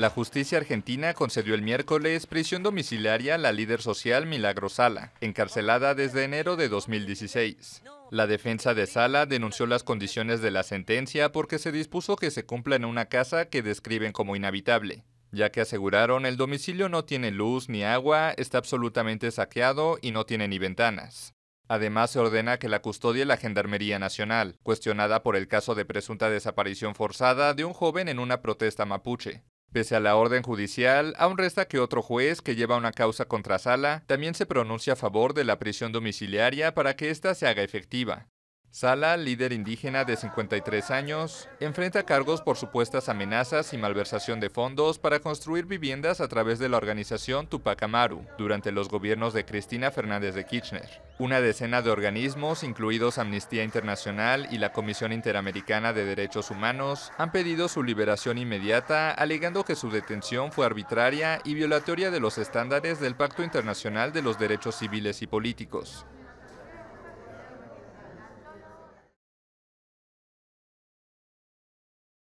La justicia argentina concedió el miércoles prisión domiciliaria a la líder social Milagro Sala, encarcelada desde enero de 2016. La defensa de Sala denunció las condiciones de la sentencia porque se dispuso que se cumpla en una casa que describen como inhabitable, ya que aseguraron el domicilio no tiene luz ni agua, está absolutamente saqueado y no tiene ni ventanas. Además, se ordena que la custodie la Gendarmería Nacional, cuestionada por el caso de presunta desaparición forzada de un joven en una protesta mapuche. Pese a la orden judicial, aún resta que otro juez que lleva una causa contra Sala también se pronuncia a favor de la prisión domiciliaria para que ésta se haga efectiva. Sala, líder indígena de 53 años, enfrenta cargos por supuestas amenazas y malversación de fondos para construir viviendas a través de la organización Tupac Amaru durante los gobiernos de Cristina Fernández de Kirchner. Una decena de organismos, incluidos Amnistía Internacional y la Comisión Interamericana de Derechos Humanos, han pedido su liberación inmediata, alegando que su detención fue arbitraria y violatoria de los estándares del Pacto Internacional de los Derechos Civiles y Políticos.